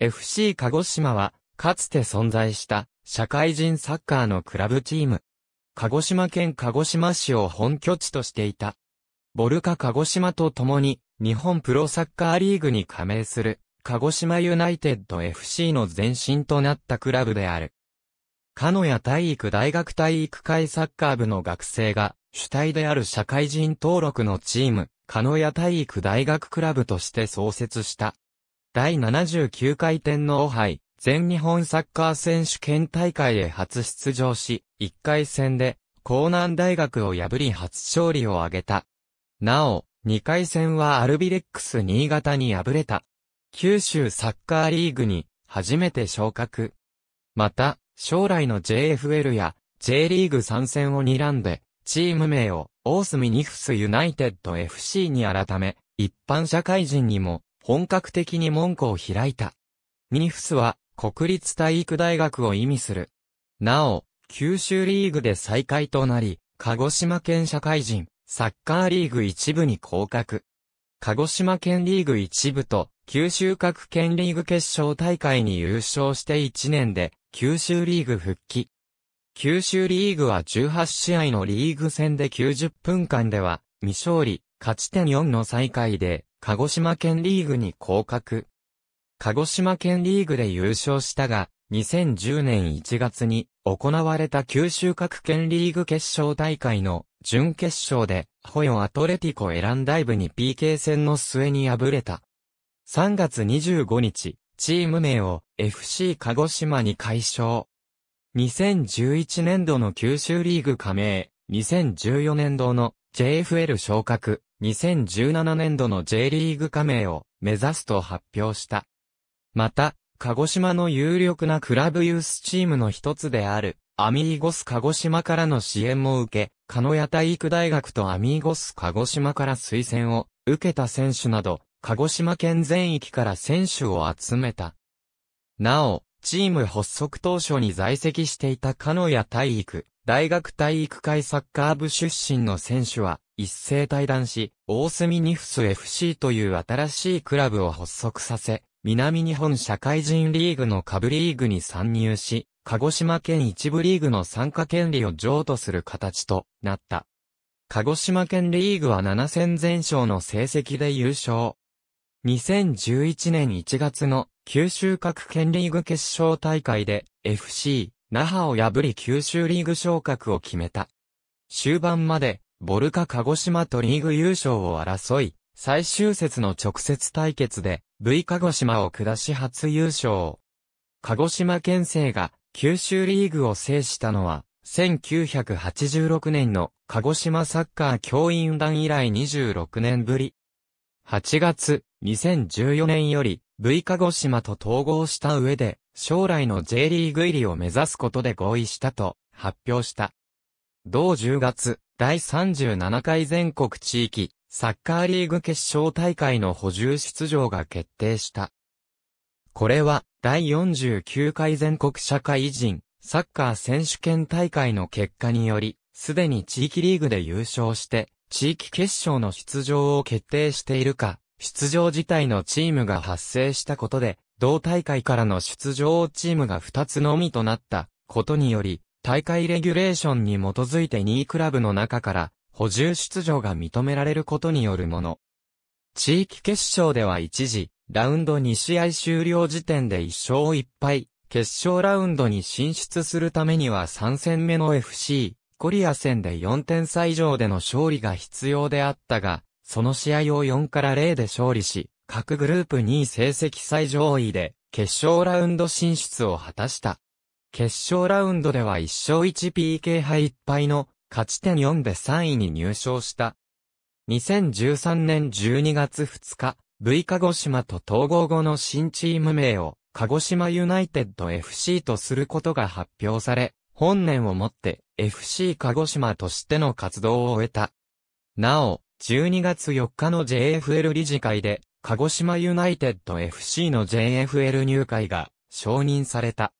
FC 鹿児島は、かつて存在した社会人サッカーのクラブチーム。鹿児島県鹿児島市を本拠地としていた。ボルカ鹿児島と共に日本プロサッカーリーグに加盟する鹿児島ユナイテッド FC の前身となったクラブである。鹿屋体育大学体育会サッカー部の学生が主体である社会人登録のチーム、鹿屋体育大学クラブとして創設した第79回天皇杯、全日本サッカー選手権大会へ初出場し、1回戦で、江南大学を破り初勝利を挙げた。なお、2回戦はアルビレックス新潟に敗れた。九州サッカーリーグに、初めて昇格。また、将来の JFL や J リーグ参戦を睨んで、チーム名を、大隅ニフスユナイテッド FC に改め、一般社会人にも、本格的に門戸を開いた。ニフスは国立体育大学を意味する。なお、九州リーグで再開となり、鹿児島県社会人、サッカーリーグ一部に降格。鹿児島県リーグ一部と九州各県リーグ決勝大会に優勝して1年で九州リーグ復帰。九州リーグは18試合のリーグ戦で90分間では未勝利、勝ち点4の最下位で、鹿児島県リーグに降格。鹿児島県リーグで優勝したが、2010年1月に行われた九州各県リーグ決勝大会の準決勝で、ホヨアトレティコエランダイブに PK 戦の末に敗れた。3月25日、チーム名を FC 鹿児島に解消。2011年度の九州リーグ加盟、2014年度の JFL 昇格、2017年度の J リーグ加盟を目指すと発表した。また、鹿児島の有力なクラブユースチームの一つである、アミーゴス鹿児島からの支援も受け、鹿屋体育大学とアミーゴス鹿児島から推薦を受けた選手など、鹿児島県全域から選手を集めた。なお、チーム発足当初に在籍していた鹿屋体育、大学体育会サッカー部出身の選手は、一斉退団し、大隅ニフス FC という新しいクラブを発足させ、南日本社会人リーグの下部リーグに参入し、鹿児島県一部リーグの参加権利を譲渡する形となった。鹿児島県リーグは7戦全勝の成績で優勝。2011年1月の九州各県リーグ決勝大会で FC 那覇を破り九州リーグ昇格を決めた。終盤までボルカ鹿児島とリーグ優勝を争い、最終節の直接対決で V 鹿児島を下し初優勝。鹿児島県勢が九州リーグを制したのは1986年の鹿児島サッカー教員団以来26年ぶり。8月2014年より V 鹿児島と統合した上で、将来の J リーグ入りを目指すことで合意したと発表した。同10月、第37回全国地域サッカーリーグ決勝大会の補充出場が決定した。これは、第49回全国社会人サッカー選手権大会の結果により、すでに地域リーグで優勝して、地域決勝の出場を決定しているか、出場自体のチームが発生したことで、同大会からの出場チームが2つのみとなったことにより、大会レギュレーションに基づいて2位クラブの中から補充出場が認められることによるもの。地域決勝では一時、ラウンド2試合終了時点で1勝1敗、決勝ラウンドに進出するためには3戦目の FC、コリア戦で4点差以上での勝利が必要であったが、その試合を4から0で勝利し、各グループ2位成績最上位で、決勝ラウンド進出を果たした。決勝ラウンドでは1勝 1PK 敗1敗の勝ち点4で3位に入賞した。2013年12月2日、V 鹿児島と統合後の新チーム名を、鹿児島ユナイテッド FC とすることが発表され、本年をもって FC 鹿児島としての活動を終えた。なお、12月4日の JFL 理事会で、鹿児島ユナイテッド FC の JFL 入会が承認された。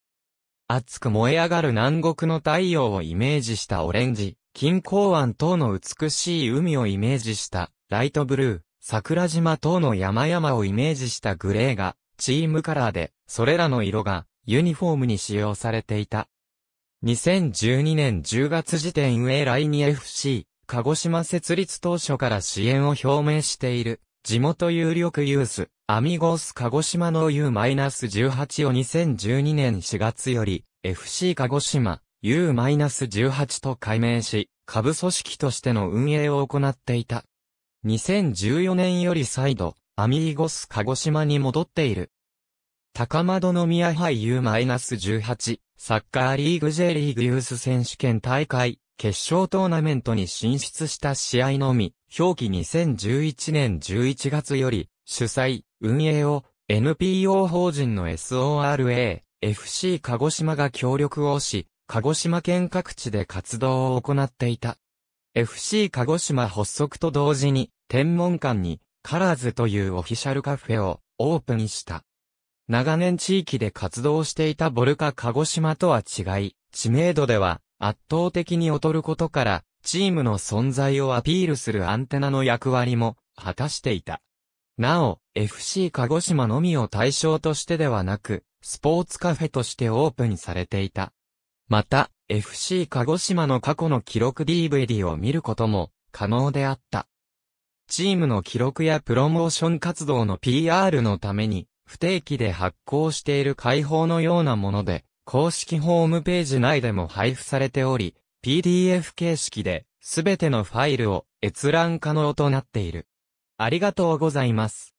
熱く燃え上がる南国の太陽をイメージしたオレンジ、金港湾等の美しい海をイメージしたライトブルー、桜島等の山々をイメージしたグレーがチームカラーで、それらの色がユニフォームに使用されていた。2012年10月時点上来に FC、鹿児島設立当初から支援を表明している、地元有力ユース、アミゴース鹿児島の U-18 を2012年4月より、FC 鹿児島 U-18 と改名し、下部組織としての運営を行っていた。2014年より再度、アミーゴス鹿児島に戻っている。高の宮杯 U-18 サッカーリーグ J リーグユース選手権大会決勝トーナメントに進出した試合のみ、表記2011年11月より、主催、運営を NPO 法人の SORA、FC 鹿児島が協力をし、鹿児島県各地で活動を行っていた。FC 鹿児島発足と同時に、天文館に、カラーズというオフィシャルカフェをオープンした。長年地域で活動していたボルカ鹿児島とは違い、知名度では圧倒的に劣ることから、チームの存在をアピールするアンテナの役割も果たしていた。なお、FC 鹿児島のみを対象としてではなく、スポーツカフェとしてオープンされていた。また、FC 鹿児島の過去の記録 DVD を見ることも可能であった。チームの記録やプロモーション活動の PR のために、不定期で発行している解放のようなもので、公式ホームページ内でも配布されており、PDF 形式で、すべてのファイルを閲覧可能となっている。ありがとうございます。